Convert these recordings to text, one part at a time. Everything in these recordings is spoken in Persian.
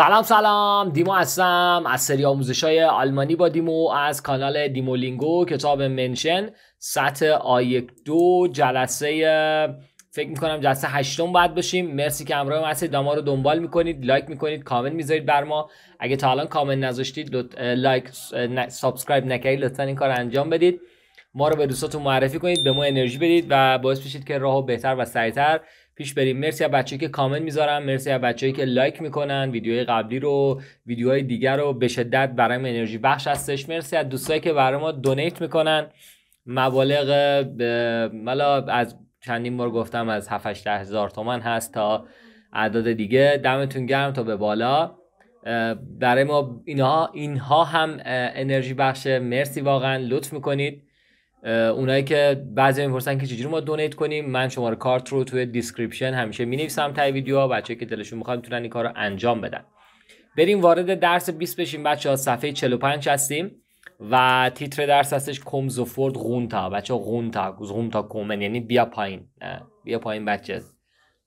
سلام سلام دیمو هستم از سری آموزش های آلمانی با دیمو از کانال لینگو کتاب منشن سطح آیک دو جلسه فکر میکنم جلسه هشتم باید باشیم مرسی که همراه ما هستید ما رو دنبال میکنید لایک میکنید کامنت میذارید بر ما اگه تا الان کامنت نذاشتید لایک سابسکرایب نکردید لطفا این کار انجام بدید ما رو به دوستاتون معرفی کنید به ما انرژی بدید و باعث بشید که راهو بهتر و سریعتر پیش بریم مرسی از بچه‌ای که کامنت میذارن مرسی از بچه‌ای که لایک میکنن ویدیوهای قبلی رو ویدیوهای دیگر رو به شدت من انرژی بخش هستش مرسی از دوستایی که برای ما دونیت میکنن مبالغ مالا از چندین بار گفتم از 7 هزار تومن هست تا اعداد دیگه دمتون گرم تا به بالا برای ما اینها اینها هم انرژی بخش مرسی واقعا لطف میکنید اونایی که بعضی میپرسن که چجوری ما دونیت کنیم من شماره کارت رو توی دیسکریپشن همیشه مینویسم تای ویدیو بچه که دلشون میخواد میتونن این کار رو انجام بدن بریم وارد درس 20 بشیم بچه ها صفحه 45 هستیم و تیتر درس هستش کمزفورد فورد غونتا بچه غونتا غونتا کومن یعنی بیا پایین بیا پایین بچه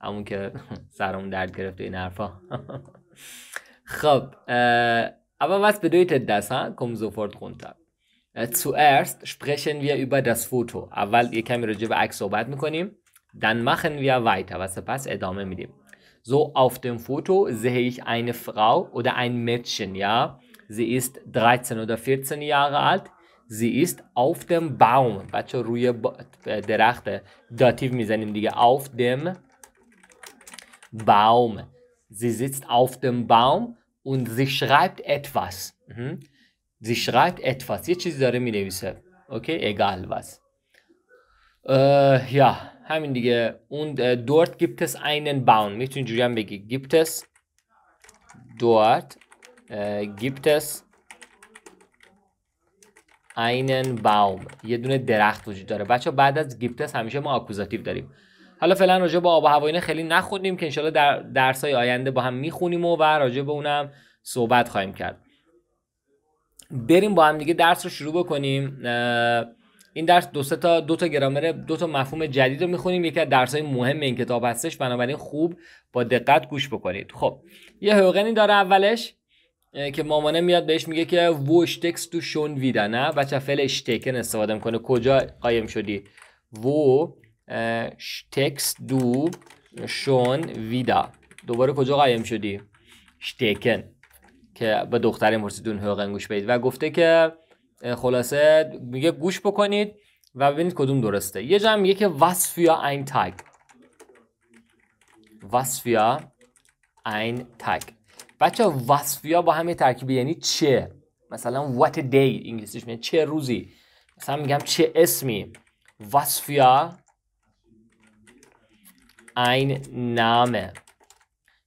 همون که سرمون درد گرفته این حرفا خب اول بس به دوی ها Äh, zuerst sprechen wir über das Foto. Weil ihr könnt راجع به عکس صحبت میکنیم. Dann machen wir weiter. Was passt? Äh, mit میدیم. So, auf dem Foto sehe ich eine Frau oder ein Mädchen, ja. Sie ist 13 oder 14 Jahre alt. Sie ist auf dem Baum. بچه روی با... درخت داتیو میزنیم دیگه. Auf dem Baum. Sie sitzt auf dem Baum und sie schreibt etwas. Mhm. Sie schreibt یه چیزی داره می نویسه اوکی egal واس. یا همین دیگه اون دورت gibt es einen Baum میتونی جوریم بگی gibt es dort äh, gibt es einen یه دونه درخت وجود داره بچه بعد از گیپتس همیشه ما آکوزاتیو داریم حالا فعلا راجع به آب و هوایینه خیلی نخوندیم که انشالله در های آینده با هم میخونیم و, و راجع به اونم صحبت خواهیم کرد بریم با هم دیگه درس رو شروع بکنیم این درس دو تا دو تا گرامر دو تا مفهوم جدید رو میخونیم یکی از های مهم این کتاب هستش بنابراین خوب با دقت گوش بکنید خب یه هوگنی داره اولش که مامانه میاد بهش میگه که وشتکس تو شون ویدا نه بچه فعل اشتکن استفاده کنه کجا قایم شدی و شتکس دو شون ویدا دوباره کجا قایم شدی شتکن که به دختر مرسیدون حقوق گوش بدید و گفته که خلاصه میگه گوش بکنید و ببینید کدوم درسته یه جمع میگه که وصفیا این تگ وصفیا این تگ بچه با همه یه یعنی چه مثلا what a day انگلیسیش میگه چه روزی مثلا میگم چه اسمی وصفیا این نامه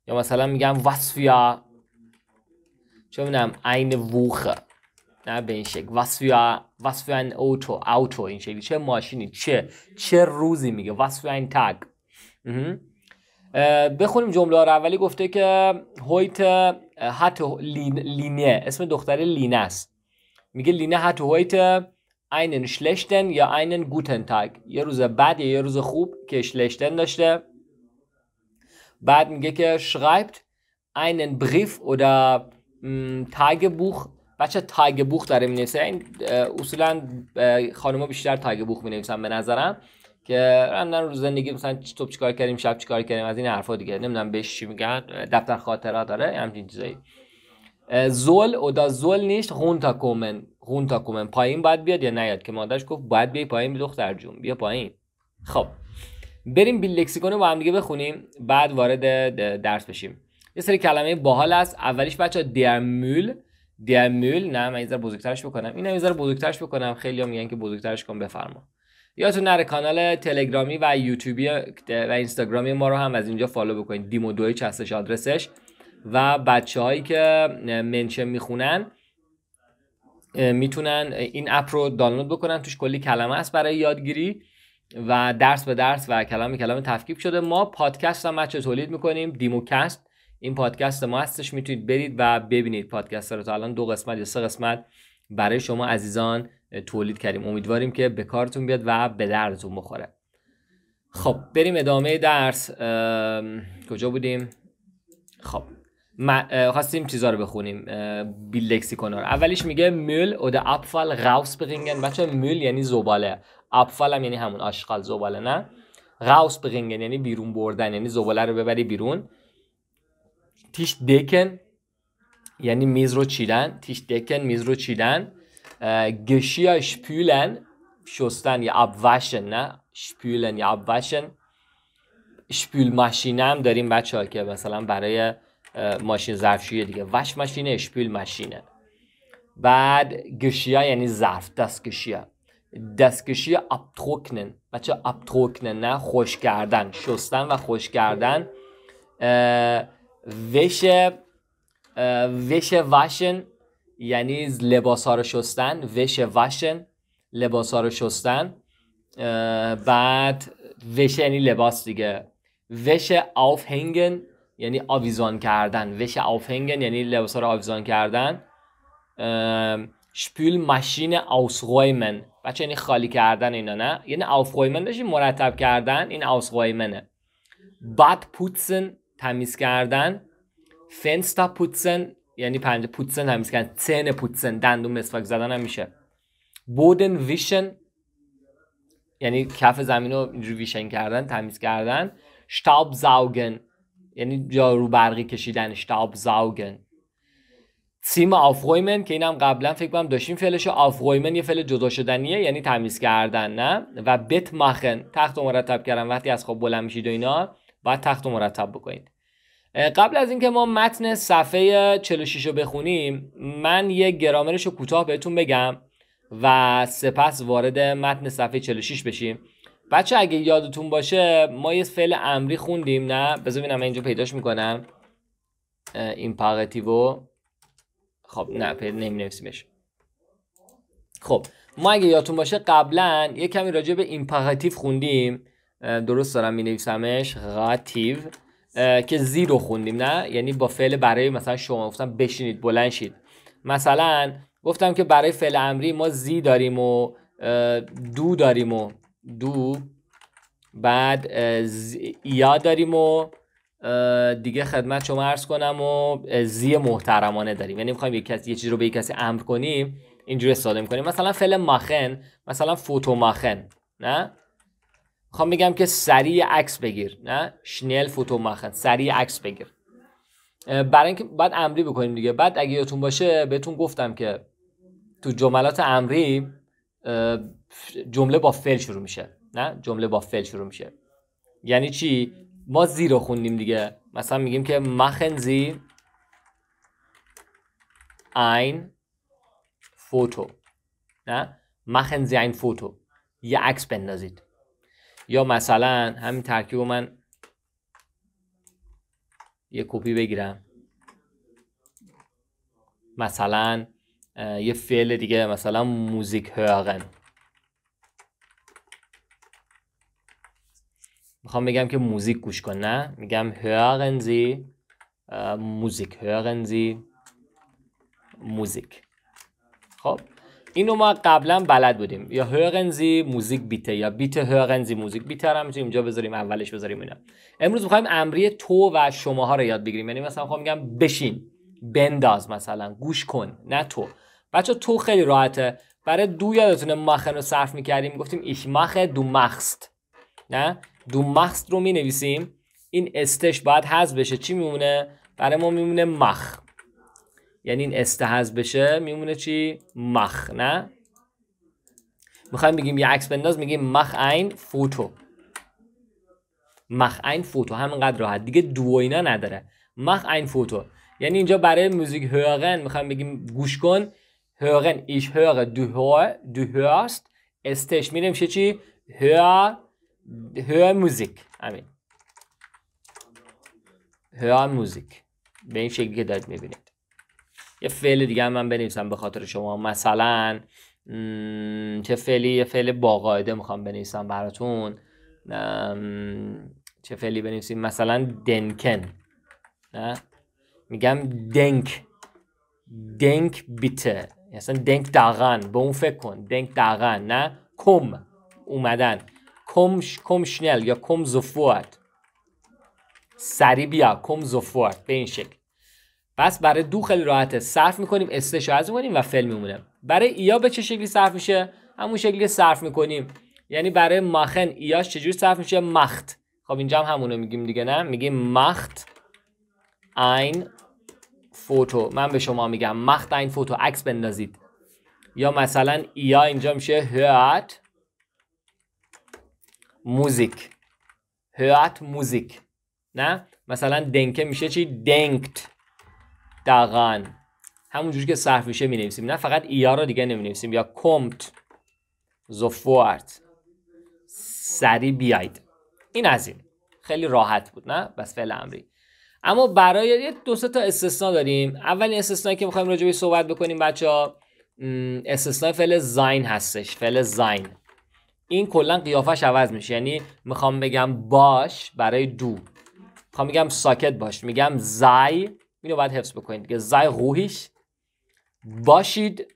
یا مثلا میگم وصفیا wir wieder eine Woche. Na bin ich Was für, was für ein Auto, Auto in schick. Che Maschine, che, che روزی میگه. Was für ein Tag. بخونیم جمله رو اولی گفته که هویت هات لینه اسم دختر لینه است میگه لینه هات هویت einen schlechten یا einen guten Tag یه روز بد یا یه روز خوب که schlechten داشته بعد میگه که schreibt einen Brief oder تگ بوخ بچه تگ بوخ داره می این اصولا ها بیشتر تگ بوخ می نویسن به نظرم که رندن رو زندگی مثلا چطور چیکار کردیم شب چیکار کردیم از این حرفا دیگه نمیدونم بهش چی میگن دفتر خاطره داره همچین چیزایی زول او دا زول نیست غونتا کومن تا کومن پایین باید بیاد یا نیاد که مادرش گفت باید بیای پایین بی دختر جون بیا پایین خب بریم بیل لکسیکون با هم دیگه بخونیم بعد وارد درس بشیم یه سری کلمه باحال است اولیش بچه دیمول دیمول نه من یه بزرگترش بکنم این یه بزرگترش بکنم خیلی هم میگن که بزرگترش کن بفرما یادتون نره کانال تلگرامی و یوتیوبی و اینستاگرامی ما رو هم از اینجا فالو بکنید دیمو دویچ چستش آدرسش و بچه هایی که منشن میخونن میتونن این اپ رو دانلود بکنن توش کلی کلمه است برای یادگیری و درس به درس و کلام کلام تفکیک شده ما پادکست هم بچه تولید میکنیم دیموکست این پادکست ما هستش میتونید برید و ببینید پادکست رو تا الان دو قسمت یا سه قسمت برای شما عزیزان تولید کردیم امیدواریم که به کارتون بیاد و به دردتون بخوره خب بریم ادامه درس کجا بودیم خب خواستیم چیزا رو بخونیم بی لکسیکون رو اولیش میگه مول او ده اپفال غاوس بگینگن بچه مول یعنی زباله اپفال هم یعنی همون آشغال زباله نه غاوس بگینگن یعنی بیرون بردن یعنی زباله رو ببری بیرون تیش دکن یعنی میز رو چیدن تیش دکن میز رو چیدن گشیا شپیلن شستن یا ابوشن نه شپیولن یا ابوشن شپیول ماشین هم داریم بچه ها که مثلا برای ماشین ظرفشویی دیگه وش ماشینه شپیل ماشینه بعد گشیا یعنی زرف دست گشیا دستکشی ابتروکنن بچه ابتروکنن نه خوش کردن شستن و خوش کردن وشه وشه واشن یعنی لباس ها رو شستن وشه واشن لباس ها رو شستن بعد وشه یعنی لباس دیگه وش آفهنگن یعنی آویزان کردن آف آفهنگن یعنی لباس ها رو آویزان کردن شپول ماشین آوسغویمن بچه یعنی خالی کردن اینا نه یعنی آوسغویمن داشتی مرتب کردن این آوسغویمنه بعد پوتسن تمیز کردن فنستا پوتسن یعنی پنج پوتسن تمیز کردن سن پوتسن دندون مسواک زدن هم میشه بودن ویشن یعنی کف زمین رو اینجوری ویشن کردن تمیز کردن شتاب زاوگن یعنی جا رو برقی کشیدن شتاب زاوگن سیم آفغویمن که اینم قبلا فکر کنم داشتیم فعلش آفرویمن یه فعل جدا شدنیه یعنی تمیز کردن نه و بت ماخن تخت مرتب کردن وقتی از خواب بلند میشید و اینا باید تخت و مرتب بکنید قبل از اینکه ما متن صفحه 46 رو بخونیم من یه گرامرش رو کوتاه بهتون بگم و سپس وارد متن صفحه 46 بشیم بچه اگه یادتون باشه ما یه فعل امری خوندیم نه بذار ببینم اینجا پیداش میکنم ایمپراتیو خب نه پیدا نمی‌نویسیمش خب ما اگه یادتون باشه قبلا یه کمی راجع به ایمپراتیو خوندیم درست دارم می نویسمش غاتیو که زی رو خوندیم نه یعنی با فعل برای مثلا شما گفتم بشینید بلند شید مثلا گفتم که برای فعل امری ما زی داریم و دو داریم و دو بعد یا داریم و دیگه خدمت شما عرض کنم و زی محترمانه داریم یعنی میخوایم یک یه چیزی رو به یک کسی امر کنیم اینجوری استفاده کنیم مثلا فعل ماخن مثلا فوتو ماخن نه میخوام بگم که سریع عکس بگیر نه شنل فوتو مخن سریع عکس بگیر برای اینکه بعد امری بکنیم دیگه بعد اگه یادتون باشه بهتون گفتم که تو جملات امری جمله با فعل شروع میشه نه جمله با فعل شروع میشه یعنی چی ما زی رو خوندیم دیگه مثلا میگیم که مخن زی این فوتو نه مخن زی این فوتو یه عکس بندازید یا مثلا همین ترکیب من یه کپی بگیرم مثلا یه فعل دیگه مثلا موزیک هاگن میخوام بگم که موزیک گوش کن نه میگم هورن زی موزیک هورن زی موزیک خب اینو ما قبلا بلد بودیم یا هرنزی موزیک بیته یا بیت هرنزی موزیک بیته هم میتونیم اینجا بذاریم اولش بذاریم اینا امروز میخوایم امری تو و شماها رو یاد بگیریم یعنی مثلا میخوام خب میگم بشین بنداز مثلا گوش کن نه تو بچه تو خیلی راحته برای دو یادتونه ماخن رو صرف میکردیم گفتیم ایش مخه دو مخست نه دو مخست رو مینویسیم این استش باید حذف بشه چی میمونه برای ما میمونه مخ یعنی این استهز بشه میمونه چی مخ نه میخوایم بگیم یه عکس بنداز میگیم مخ این فوتو مخ این فوتو همینقدر راحت دیگه دو اینا نداره مخ این فوتو یعنی اینجا برای موزیک هرغن میخوایم بگیم گوش کن هرغن ایش هر دو ها دو هرست استش میره میشه چی هر هر موزیک همین هر موزیک به این شکلی که دارید میبینیم یه فعل دیگه من بنویسم به خاطر شما مثلا چه فعلی یه فعل با قاعده میخوام بنویسم براتون چه فعلی بنویسیم مثلا دنکن نه میگم دنک دنک بیته مثلا دنک داغن به اون فکر کن دنک داغن نه کم اومدن کم کم شنل یا کم زفوت سری بیا کم زفوت به این شکل پس برای دو خیلی راحته صرف میکنیم استش از میکنیم و فعل میمونه برای ایا به چه شکلی صرف میشه همون شکلی صرف میکنیم یعنی برای ماخن ایا چجوری صرف میشه مخت خب اینجا هم همونو میگیم دیگه نه میگیم مخت این فوتو من به شما میگم مخت این فوتو عکس بندازید یا مثلا ایا اینجا میشه هرت موزیک هرت موزیک نه مثلا دنکه میشه چی دنکت دقیقا همونجوری که صحف میشه می نویسیم نه فقط ایا رو دیگه نمی نویسیم یا کمت زفورت سری بیاید این از این خیلی راحت بود نه بس فعل امری اما برای یه دو سه تا استثنا داریم اول استثنایی که میخوایم راجع صحبت بکنیم بچه ها استثنای فعل زاین هستش فعل زاین این کلا قیافش عوض میشه یعنی میخوام بگم باش برای دو میخوام بگم ساکت باش میگم زای اینو باید حفظ بکنید دیگه زای روحیش باشید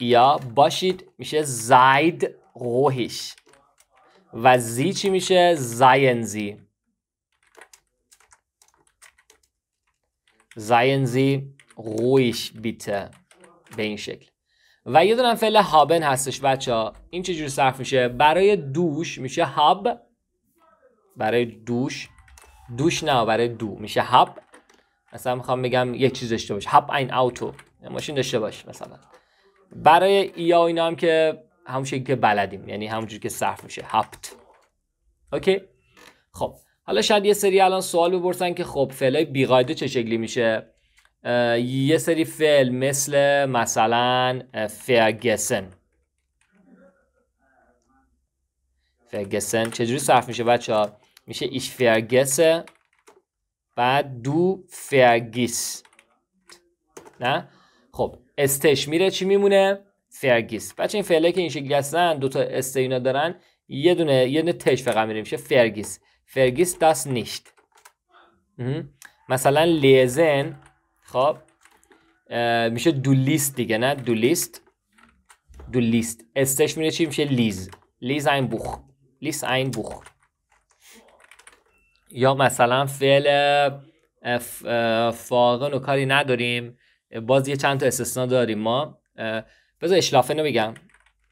یا باشید میشه زاید روحیش و زی چی میشه زاینزی زاینزی رویش بیته به این شکل و یه دونم فعل هابن هستش بچه ها این چجور صرف میشه برای دوش میشه هاب برای دوش دوش نه برای دو میشه هب مثلا میخوام بگم یک چیز داشته باش هب این اوتو ماشین داشته باش مثلا برای ایا اینا هم که همون شکلی که بلدیم یعنی همونجوری که صرف میشه هپت اوکی خب حالا شاید یه سری الان سوال بپرسن که خب فعلای بیقاعده چه شکلی میشه یه سری فعل مثل مثلا فرگسن فرگسن چجوری صرف میشه بچه ها میشه ایش فرگسه بعد دو فرگیس نه خب استش میره چی میمونه فرگیس بچه این فعله که این شکلی هستن دو تا است اینا دارن یه دونه یه دونه تش فقط میره میشه فرگیس فرگیس دست نیشت مثلا لیزن خب میشه دو لیست دیگه نه دو لیست دو لیست استش میره چی میشه لیز لیز این بوخ لیز این بوخ یا مثلا فعل فاقن و کاری نداریم باز یه چند تا استثنا داریم ما بذار اشلافن رو بگم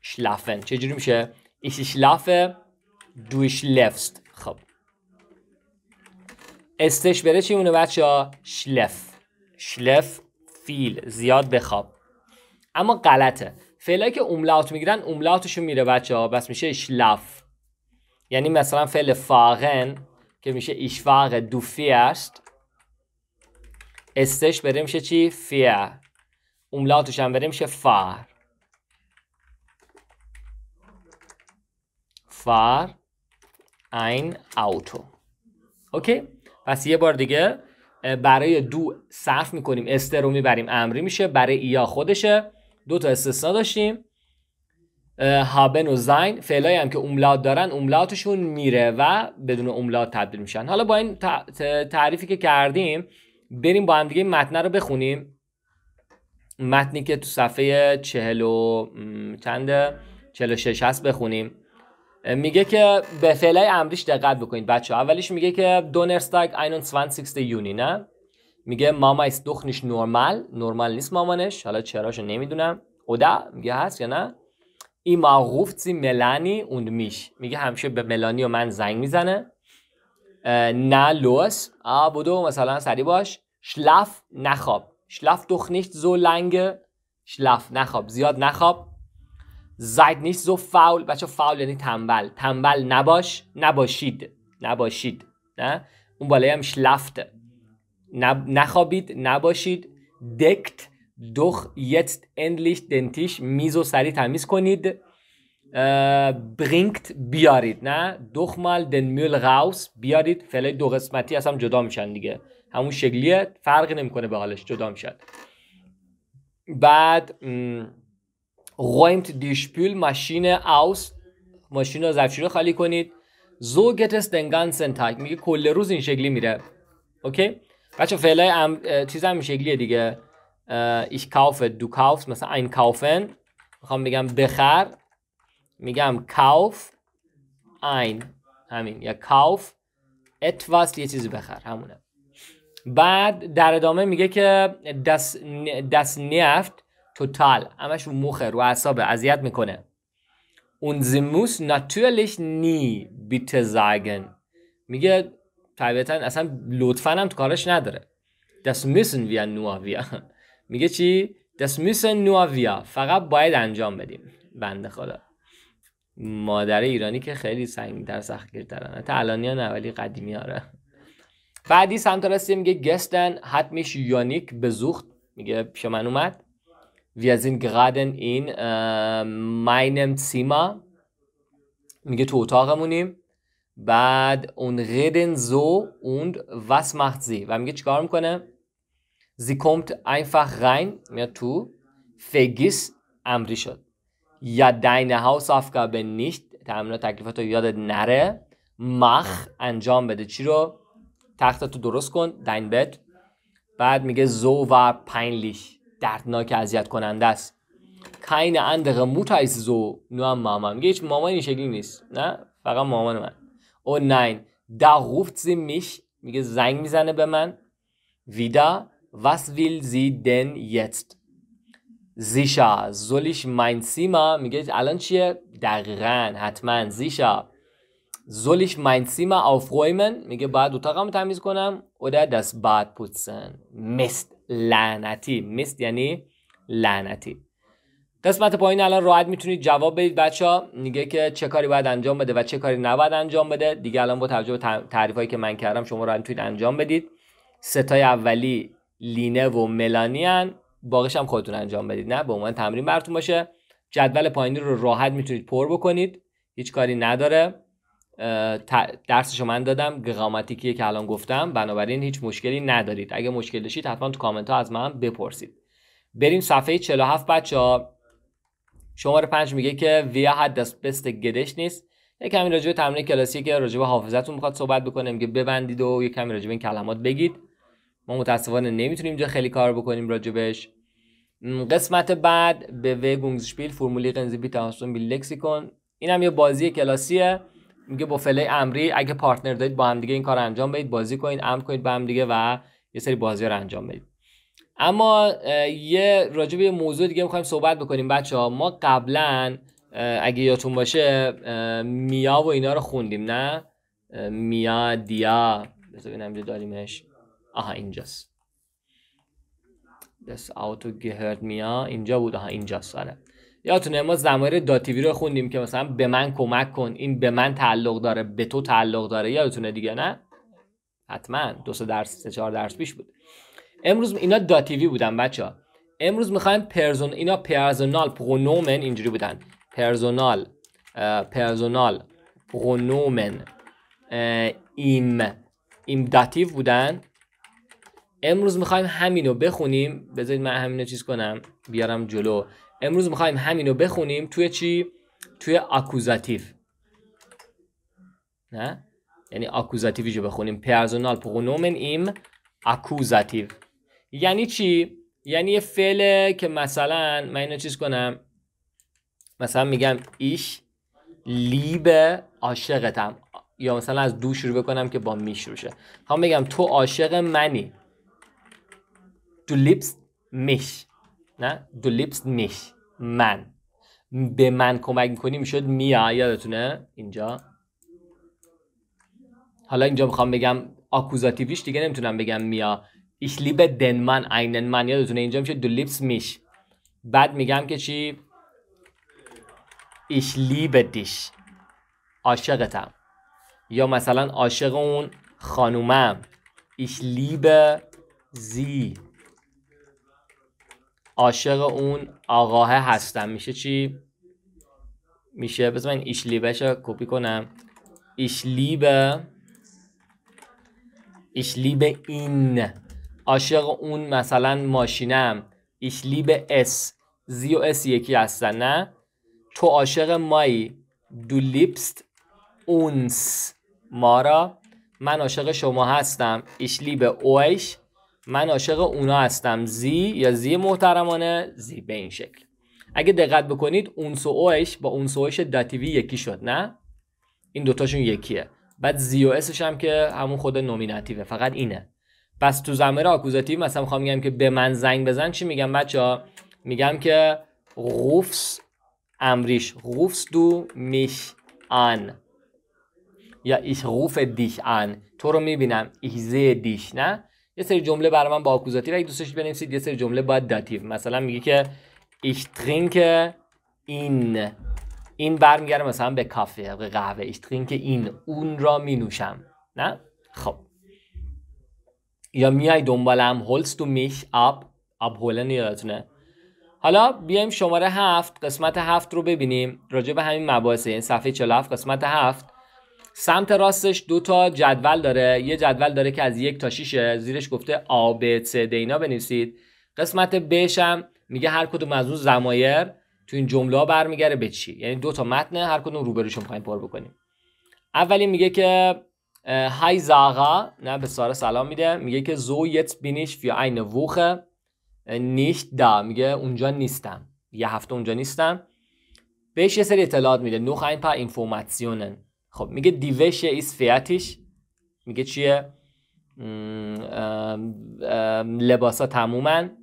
شلافن چجوری میشه ایش دوشلفست دویش لفست خب استش بره چی مونه بچه ها شلف شلف فیل زیاد بخواب اما غلطه فعلایی که اوملاوت میگیرن اوملاوتشون میره بچه ها بس میشه شلاف یعنی مثلا فعل فاغن که میشه ایشفاق دو است استش بره میشه چی؟ فیه املاتش هم بره میشه فار فار این اوتو اوکی؟ پس یه بار دیگه برای دو صرف میکنیم استرومی رو میبریم امری میشه برای ایا خودشه دو تا استثنا داشتیم هابن و زین فعلایی هم که املاد دارن املاتشون میره و بدون املاد تبدیل میشن حالا با این تعریفی که کردیم بریم با هم دیگه متن رو بخونیم متنی که تو صفحه چهل و چند چهل و شش هست بخونیم میگه که به فعلای امریش دقت بکنید بچه اولیش میگه که دونرستاگ 21 یونی نه میگه ماما ایست دخنش نورمال نورمال نیست مامانش حالا چراشو نمیدونم اودا میگه هست یا نه این معروف زی ملانی اوند میش میگه همیشه به ملانی و من زنگ میزنه نه لوس آ بودو مثلا سری باش شلف نخواب شلف دوخ نیشت زو لنگ شلف نخواب زیاد نخواب زید نیست زو فاول بچه فاول یعنی تنبل تنبل نباش نباشید نباشید نه اون بالایی هم شلفت نب... نخوابید نباشید دکت دوخ jetzt endlich den Tisch Miso سریع تمیز کنید bringt بیارید نه doch مال دن Müll raus بیارید فعلا دو قسمتی از جدا میشن دیگه همون شکلیه فرق نمیکنه به حالش جدا میشن بعد غایمت دیشپول ماشین اوس ماشین رو خالی کنید زو گتس دنگان سنتاک میگه کل روز این شکلی میره اوکی بچه فعلا چیز هم شکلیه دیگه Äh, ich kaufe du kaufst مثلا einkaufen میخوام بگم بخر میگم کاف ein همین یا کاف etwas یه چیزی بخر همونه بعد در ادامه میگه که دس, دس نفت توتال همش مخه رو اعصابه اذیت میکنه Und sie muss natürlich nie bitte sagen. میگه طبیعتا اصلا لطفا هم تو کارش نداره. Das müssen wir nur wir. میگه چی دسمیس نوویا فقط باید انجام بدیم بنده خدا مادر ایرانی که خیلی سنگینتر در تا الانیان اولی قدیمی آره بعدی سمت راستی میگه گستن حتمیش یونیک بزوخت میگه پیش من اومد Wir sind gerade in سیما äh, میگه تو اتاقمونیم بعد اون غدن زو und was macht و میگه چیکار میکنه Sie kommt einfach rein, ja, tu, vergiss amrishad. Ja, deine Hausaufgabe nicht, تمرین تکلیفات رو یادت نره مخ انجام بده چی رو تختت رو درست کن دین بت بعد میگه زو و پینلیش دردناک اذیت کننده است کین اندق موتایس زو نو هم مامان میگه هیچ مامان این شکلی نیست نه فقط مامان من او نین دا غوفت زی میش میگه زنگ میزنه به من ویدا Was will sie denn jetzt? Sicher, soll ich mein Zimmer, میگه الان چیه؟ دقیقا حتما sicher soll ich mein Zimmer aufräumen? میگه باید اتاقم تمیز کنم oder das Bad putzen. Mist, لعنتی. Mist یعنی لعنتی. قسمت پایین الان راحت میتونید جواب بدید بچه ها میگه که چه کاری باید انجام بده و چه کاری نباید انجام بده دیگه الان با توجه به هایی که من کردم شما راحت میتونید انجام بدید ستای اولی لینه و ملانیان باقیش هم خودتون انجام بدید نه به عنوان تمرین براتون باشه جدول پایینی رو راحت میتونید پر بکنید هیچ کاری نداره درسشو من دادم گراماتیکی که الان گفتم بنابراین هیچ مشکلی ندارید اگه مشکل داشتید حتما تو کامنت ها از من بپرسید بریم صفحه 47 بچه ها شماره 5 میگه که ویا حد دست بست گدش نیست یه کمی راجع به تمرین کلاسیک راجع به حافظتون میخواد صحبت بکنه میگه ببندید و یه کمی راجع این کلمات بگید ما متاسفانه نمیتونیم اینجا خیلی کار بکنیم راجبش قسمت بعد به گونگزشپیل فرمولی بی تانسون بی لکسیکون این هم یه بازی کلاسیه میگه با فله امری اگه پارتنر دارید با هم دیگه این کار انجام بدید بازی کنید امر کنید با هم دیگه و یه سری بازی رو انجام بدید اما یه راجع به موضوع دیگه میخوایم صحبت بکنیم بچه ها ما قبلا اگه یادتون باشه میا و اینا رو خوندیم نه میا دیا بذار ببینم داریمش آها اینجاست دست اوتو گهرد میا اینجا بود آها اینجاست آره یادتونه ما زمایر داتیوی رو خوندیم که مثلا به من کمک کن این به من تعلق داره به تو تعلق داره یادتونه دیگه نه حتما دو سه درس سه چهار درس پیش بود امروز اینا داتیوی بودن بچه امروز میخوایم پرزون اینا پرزونال پرونومن اینجوری بودن پرزونال پرزونال پرونومن ایم ایم داتیو بودن امروز میخوایم همینو بخونیم بذارید من همینو چیز کنم بیارم جلو امروز میخوایم همینو بخونیم توی چی توی اکوزاتیف نه یعنی رو بخونیم پرزونال پرونومن ایم اکوزاتیف یعنی چی یعنی یه فعل که مثلا من اینو چیز کنم مثلا میگم ایش لیب عاشقتم یا مثلا از دو شروع بکنم که با می شروع شه هم خب بگم تو عاشق منی Du liebst mich. نه دو لیبس میش من به من کمک میکنی میشد میا یادتونه اینجا حالا اینجا میخوام بگم آکوزاتیویش دیگه نمیتونم بگم میا ایش لیب دن من اینن من یادتونه اینجا میشه دو لیبس میش بعد میگم که چی ایش لیب دیش عاشقتم یا مثلا عاشق اون خانومم ایش لیب زی عاشق اون آقاه هستم میشه چی میشه بذار من رو کپی کنم ایشلیب ایشلیبه این عاشق اون مثلا ماشینم ایشلیب اس زی و اس یکی هستن نه تو عاشق مایی دو لیبست اونس مارا من عاشق شما هستم به اوش من عاشق اونا هستم زی یا زی محترمانه زی به این شکل اگه دقت بکنید اون سوئش با اون سوئش داتیوی یکی شد نه این دوتاشون یکیه بعد زی و اسش هم که همون خود نومیناتیوه فقط اینه پس تو زمیر آکوزاتیو مثلا میخوام میگم که به من زنگ بزن چی میگم بچه میگم که غوفس امریش غوفس دو میش آن یا ایش غوف دیش آن تو رو میبینم ایزه دیش نه یه سری جمله برای من با آکوزاتیو اگه دوست بنویسید یه سری جمله با داتیو مثلا میگه که ich trinke این این برمیگره مثلا به کافه به قهوه ich trinke این اون را می نوشم نه خب یا میای دنبالم holst du mich ab abholen یادتونه حالا بیایم شماره هفت قسمت هفت رو ببینیم راجع به همین مباحثه این یعنی صفحه 47 قسمت هفت سمت راستش دو تا جدول داره یه جدول داره که از یک تا شیشه زیرش گفته آ دینا س د اینا بنویسید قسمت بش میگه هر کدوم از اون زمایر تو این جمله ها برمیگره به چی یعنی دو تا متن هر کدوم روبروشون میخوایم پر بکنیم اولی میگه که های زاغا نه به سارا سلام میده میگه که زو یت بینیش فی عین ووخه نیشت دا میگه اونجا نیستم یه هفته اونجا نیستم بهش یه سری اطلاعات میده نوخ این پر اینفورماسیونن خب میگه دیوش ایسفیاتیش میگه چیه لباسا تمومن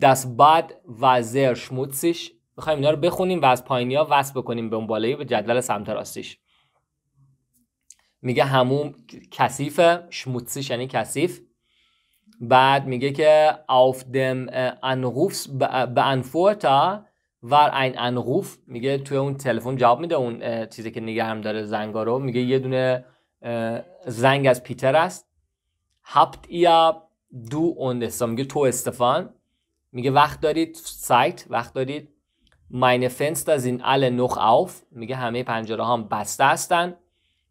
دست بعد و زر شموتسیش میخوایم اینا رو بخونیم و از پایینی ها وصل بکنیم به اون بالایی به جدول سمت راستیش میگه هموم کثیفه شموتسیش یعنی کثیف بعد میگه که دم انغوفس به انفورتا ور این انروف میگه توی اون تلفن جواب میده اون چیزی که هم داره زنگا رو میگه یه دونه زنگ از پیتر است هبت یا دو اون میگه تو استفان میگه وقت دارید سایت وقت دارید ماین فنس از این ال نخ اوف میگه همه پنجره هم بسته هستن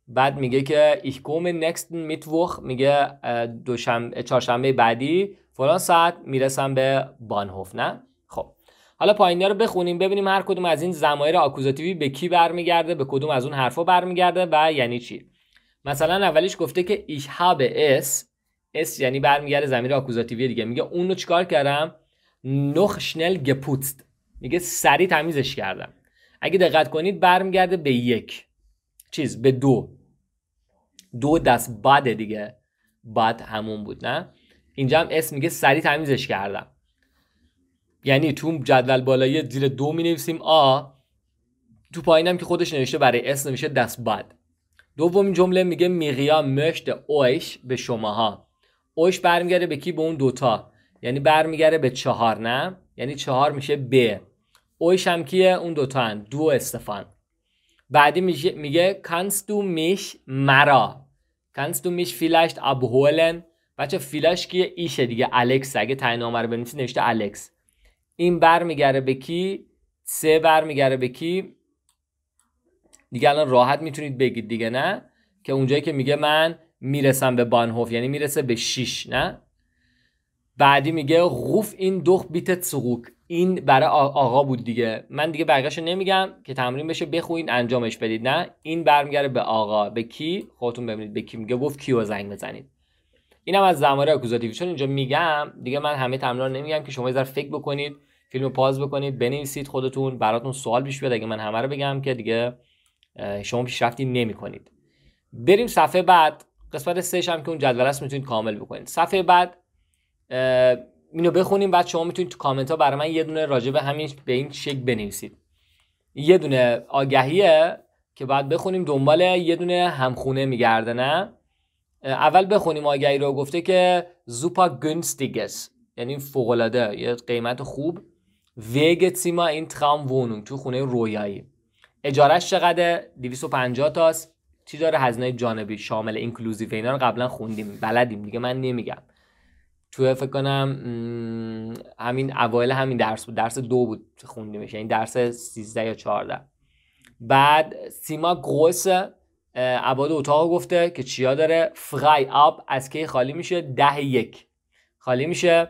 بعد میگه که ich کوم نکست میتوخ میگه دوشنبه چهارشنبه بعدی فلان ساعت میرسم به بانهوف نه حالا پایینیا رو بخونیم ببینیم هر کدوم از این زمایر آکوزاتیوی به کی برمیگرده به کدوم از اون حرفا برمیگرده و یعنی چی مثلا اولیش گفته که ایش به اس اس یعنی برمیگرده زمیر آکوزاتیوی دیگه میگه اون رو چیکار کردم شنل گپوتست میگه سری تمیزش کردم اگه دقت کنید برمیگرده به یک چیز به دو دو دست باد دیگه بعد همون بود نه اینجا هم اس میگه سری تمیزش کردم یعنی تو جدول بالایی زیر دو می نویسیم آ تو پایینم که خودش نوشته برای اس نمیشه دست بد دومین جمله میگه میقیا مشت اوش به شماها اوش برمیگرده به کی به اون دوتا یعنی برمیگرده به چهار نه یعنی چهار میشه ب اوش هم کیه اون دوتا هن دو استفان بعدی میگه, میگه دو میش مرا کنست دو میش فیلشت ابهولن بچه فیلش کیه ایشه دیگه الکس اگه تای نامه رو بنویسی نوشته الکس این برمیگره به کی سه برمیگره به کی دیگه الان راحت میتونید بگید دیگه نه که اونجایی که میگه من میرسم به بانهوف یعنی میرسه به 6 نه بعدی میگه غوف این دخ بیت سقوک این برای آقا بود دیگه من دیگه بقیه‌شو نمیگم که تمرین بشه بخوین انجامش بدید نه این برمیگره به آقا به کی خودتون ببینید به کی میگه گفت کیو زنگ بزنید اینم از زماره اکوزاتیو چون اینجا میگم دیگه من همه تمرین نمیگم که شما یه فکر بکنید فیلم رو پاز بکنید بنویسید خودتون براتون سوال پیش بیاد اگه من همه رو بگم که دیگه شما پیشرفتی نمی کنید بریم صفحه بعد قسمت سهش هم که اون جدول است میتونید کامل بکنید صفحه بعد اینو بخونیم بعد شما میتونید تو کامنت ها برای من یه دونه راجع به همین به این شکل بنویسید یه دونه آگهیه که بعد بخونیم دنبال یه دونه همخونه نه اول بخونیم آگهی رو گفته که زوپا گنستیگس یعنی فوقلاده یه قیمت خوب سیما این ترام وونونگ تو خونه رویایی اجارش چقدر؟ 250 تاست چی داره هزینه جانبی شامل اینکلوزیو اینا رو قبلا خوندیم بلدیم دیگه من نمیگم تو فکر کنم همین اوایل همین درس بود درس دو بود خوندیمش یعنی درس 13 یا 14 بعد سیما گروس عباد اتاق گفته که چیا داره فرای آب از کی خالی میشه ده یک خالی میشه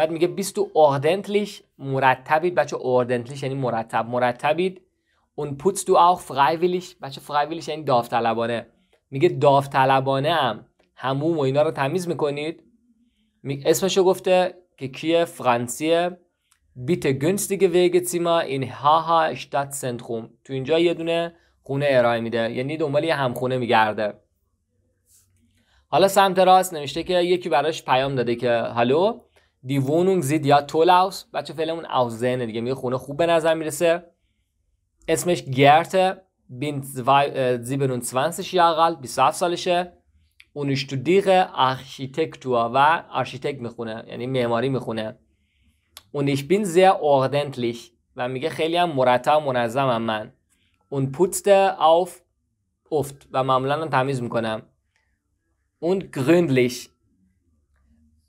بعد میگه بیستو ordentlich مرتبید بچه ordentlich یعنی مرتب مرتبید اون پوتس تو auch بچه freiwillig یعنی داوطلبانه میگه داوطلبانه هم هموم و اینا رو تمیز میکنید اسمشو گفته که کیه فرانسیه بیت گنستیگه ویگه سیما این هاها اشتاد سنتروم تو اینجا یه دونه خونه ارائه میده یعنی دنبال یه همخونه میگرده حالا سمت راست نوشته که یکی براش پیام داده که هالو دی وونونگ زید یا اوس بچه فعلمون اوزنه دیگه میگه خونه خوب به نظر میرسه اسمش گرته بین 27 یاغل 27 سالشه اون دیغه آرچیتکتور و ارشیتک میخونه یعنی معماری میخونه اون ich بین sehr و میگه خیلی هم مرتب و هم من اون پوتست آف افت و معمولا تمیز میکنم اون گرندلیش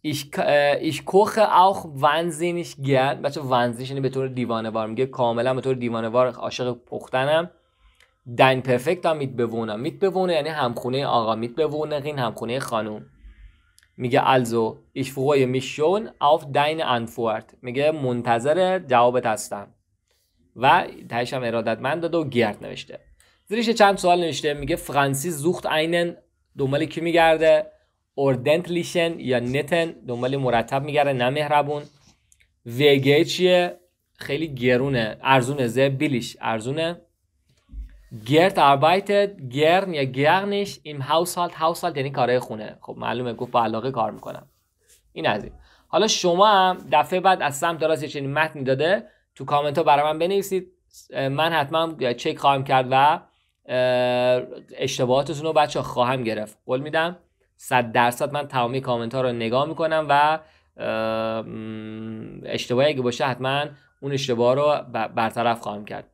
ich, äh, ich koche auch wahnsinnig بچه یعنی به طور دیوانوار میگه کاملا به طور دیوانوار عاشق پختنم دین پرفکت هم میت بوونم میت بوونه یعنی همخونه آقا میت بوونه این همخونه خانوم میگه also ich freue mich schon auf deine میگه منتظر جوابت هستم و تایش هم ارادتمند داده و گرد نوشته زیرش چند سوال نوشته میگه فرانسیس زوخت einen دنبال کی میگرده لیشن یا نتن دنبال مرتب میگره نه مهربون ویگه چیه خیلی گرونه ارزونه زه بیلیش ارزونه گرت اربایتد گرن یا گرنش این هاوسالت هاوسالت یعنی کارهای خونه خب معلومه گفت با علاقه کار میکنم این از حالا شما هم دفعه بعد از سمت یه چنین متن داده تو کامنت ها برای من بنویسید من حتما چک خواهم کرد و اشتباهاتتون رو بچه خواهم گرفت قول میدم صد درصد من تمامی کامنت ها رو نگاه میکنم و اشتباهی اگه باشه حتما اون اشتباه رو برطرف خواهم کرد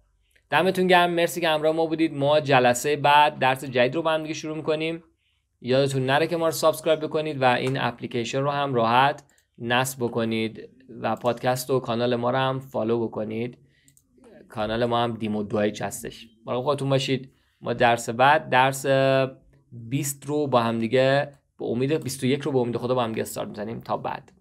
دمتون گرم مرسی که همراه ما بودید ما جلسه بعد درس جدید رو با هم دیگه شروع میکنیم یادتون نره که ما رو سابسکرایب بکنید و این اپلیکیشن رو هم راحت نصب بکنید و پادکست و کانال ما رو هم فالو بکنید کانال ما هم دیمو دوایچ هستش مراقب خودتون باشید ما درس بعد درس 20 رو با هم دیگه به امید 21 رو به امید خدا با هم استارت میزنیم تا بعد